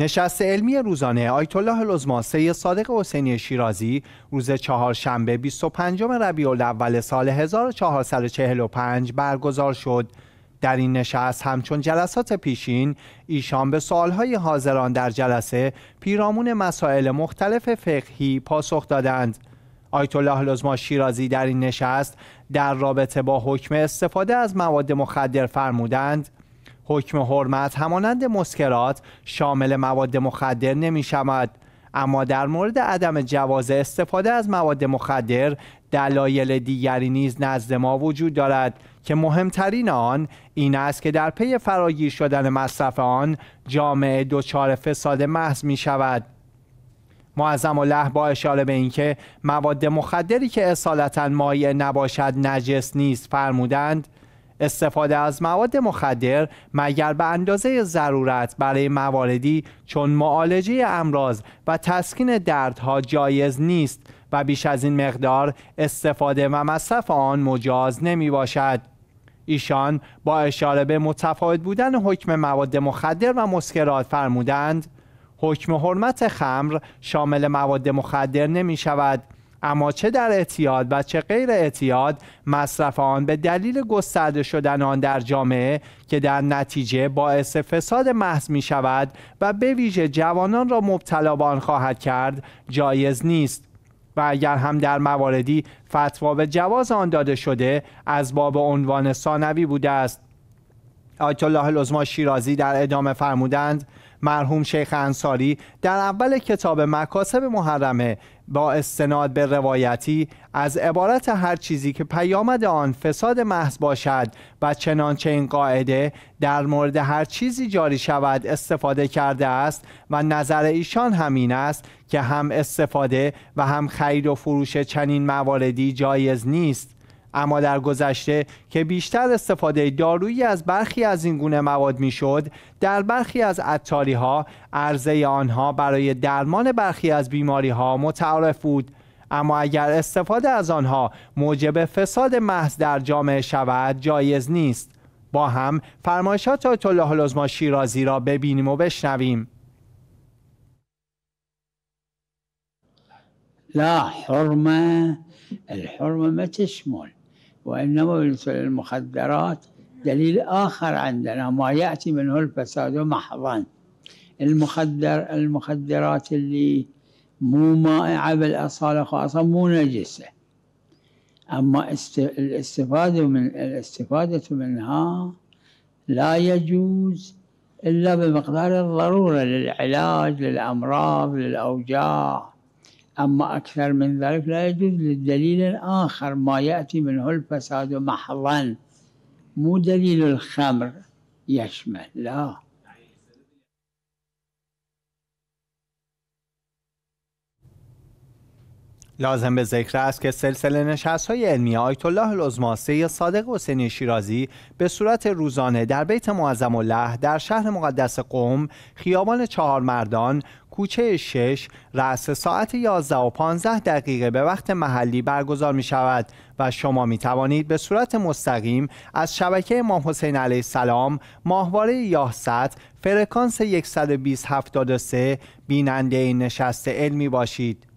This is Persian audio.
نشست علمی روزانه آیت الله العظما صادق حسینی شیرازی روز چهارشنبه 25 ربیع الاول سال 1445 برگزار شد در این نشست همچون جلسات پیشین ایشان به سوالهای حاضران در جلسه پیرامون مسائل مختلف فقهی پاسخ دادند آیت الله لزما شیرازی در این نشست در رابطه با حکم استفاده از مواد مخدر فرمودند حکم حرمت همانند مسکرات شامل مواد مخدر نمی شود اما در مورد عدم جواز استفاده از مواد مخدر دلایل دیگری نیز نزد ما وجود دارد که مهمترین آن این است که در پی فراگیر شدن مصرف آن جامعه دچار فساد محض می شود معظم الله با اشاره به اینکه مواد مخدری که اصالتا مایع نباشد نجس نیست فرمودند استفاده از مواد مخدر مگر به اندازه ضرورت برای مواردی چون معالجه امراض و تسکین دردها جایز نیست و بیش از این مقدار استفاده و مصرف آن مجاز نمی باشد. ایشان با اشاره به متفاوت بودن حکم مواد مخدر و مسکرات فرمودند حکم حرمت خمر شامل مواد مخدر نمی شود اما چه در اعتیاد و چه غیر اعتیاد مصرف آن به دلیل گسترده شدن آن در جامعه که در نتیجه باعث فساد محض می شود و به ویژه جوانان را مبتلا به آن خواهد کرد جایز نیست و اگر هم در مواردی فتوا به جواز آن داده شده از باب عنوان ثانوی بوده است آیت الله العظما شیرازی در ادامه فرمودند مرحوم شیخ انصاری در اول کتاب مکاسب محرمه با استناد به روایتی از عبارت هر چیزی که پیامد آن فساد محض باشد و چنانچه این قاعده در مورد هر چیزی جاری شود استفاده کرده است و نظر ایشان همین است که هم استفاده و هم خرید و فروش چنین مواردی جایز نیست اما در گذشته که بیشتر استفاده دارویی از برخی از این گونه مواد میشد در برخی از عطاری ها عرضه آنها برای درمان برخی از بیماری ها متعارف بود اما اگر استفاده از آنها موجب فساد محض در جامعه شود جایز نیست با هم فرمایشات آیت الله العظما شیرازی را ببینیم و بشنویم لا حرمه الحرمه ما وإنما المخدرات دليل آخر عندنا ما يأتي منه الفساد محضا المخدر المخدرات اللي مو مائعة بالأصالة خاصة مو نجسة أما الاستفادة من الاستفادة منها لا يجوز إلا بمقدار الضرورة للعلاج للأمراض للأوجاع أما أكثر من ذلك لا يجوز للدليل الآخر ما يأتي منه الفساد محضا مو دليل الخمر يشمل لا لازم به ذکر است که سلسله نشست های علمی آیت الله العظما یا صادق حسینی شیرازی به صورت روزانه در بیت معظم الله در شهر مقدس قوم خیابان چهار مردان کوچه شش، رأس ساعت 11 و 15 دقیقه به وقت محلی برگزار می شود و شما می توانید به صورت مستقیم از شبکه امام حسین علیه السلام ماهواره یاهصد فرکانس 12073 بیننده این نشست علمی باشید.